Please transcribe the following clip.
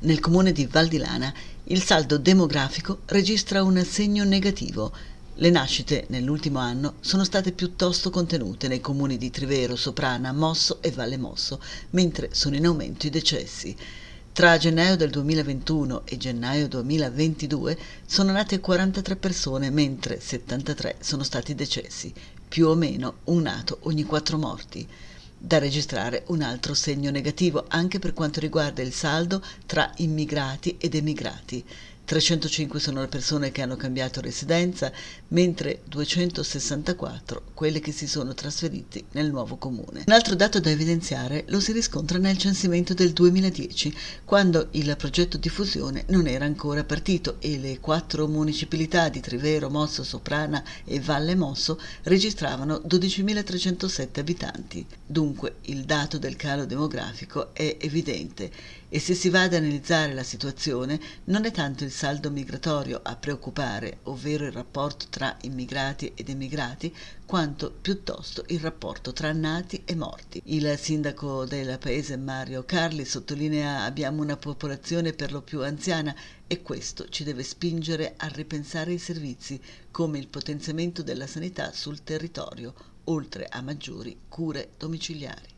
Nel comune di Val di il saldo demografico registra un segno negativo. Le nascite nell'ultimo anno sono state piuttosto contenute nei comuni di Trivero, Soprana, Mosso e Valle Mosso, mentre sono in aumento i decessi. Tra gennaio del 2021 e gennaio 2022 sono nate 43 persone, mentre 73 sono stati decessi, più o meno un nato ogni quattro morti da registrare un altro segno negativo anche per quanto riguarda il saldo tra immigrati ed emigrati. 305 sono le persone che hanno cambiato residenza, mentre 264 quelle che si sono trasferiti nel nuovo comune. Un altro dato da evidenziare lo si riscontra nel censimento del 2010, quando il progetto di fusione non era ancora partito e le quattro municipalità di Trivero, Mosso, Soprana e Valle Mosso registravano 12.307 abitanti. Dunque il dato del calo demografico è evidente e se si va ad analizzare la situazione non è tanto il saldo migratorio a preoccupare, ovvero il rapporto tra immigrati ed emigrati, quanto piuttosto il rapporto tra nati e morti. Il sindaco del paese Mario Carli sottolinea abbiamo una popolazione per lo più anziana e questo ci deve spingere a ripensare i servizi come il potenziamento della sanità sul territorio, oltre a maggiori cure domiciliari.